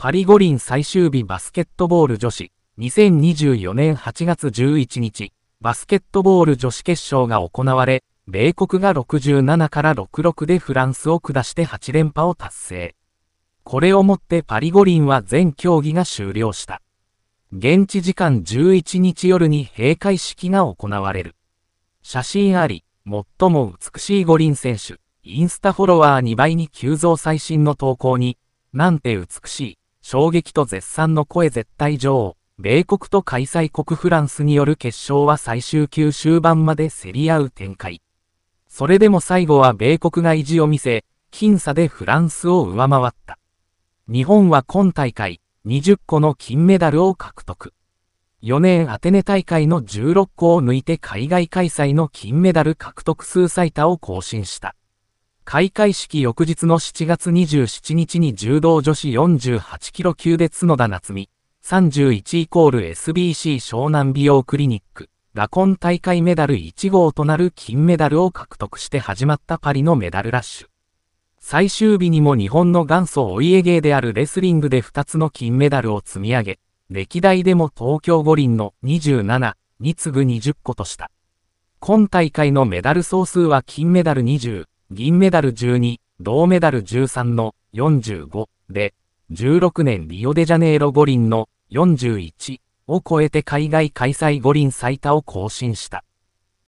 パリ五輪最終日バスケットボール女子2024年8月11日バスケットボール女子決勝が行われ米国が67から66でフランスを下して8連覇を達成これをもってパリ五輪は全競技が終了した現地時間11日夜に閉会式が行われる写真あり最も美しい五輪選手インスタフォロワー2倍に急増最新の投稿になんて美しい衝撃と絶賛の声絶対女王、米国と開催国フランスによる決勝は最終級終盤まで競り合う展開。それでも最後は米国が意地を見せ、僅差でフランスを上回った。日本は今大会、20個の金メダルを獲得。4年アテネ大会の16個を抜いて海外開催の金メダル獲得数最多を更新した。開会式翌日の7月27日に柔道女子48キロ級で角田夏美、31イコール SBC 湘南美容クリニック、ラコン大会メダル1号となる金メダルを獲得して始まったパリのメダルラッシュ。最終日にも日本の元祖お家芸であるレスリングで2つの金メダルを積み上げ、歴代でも東京五輪の27に次ぐ20個とした。今大会のメダル総数は金メダル20、銀メダル12、銅メダル13の45で、16年リオデジャネイロ五輪の41を超えて海外開催五輪最多を更新した。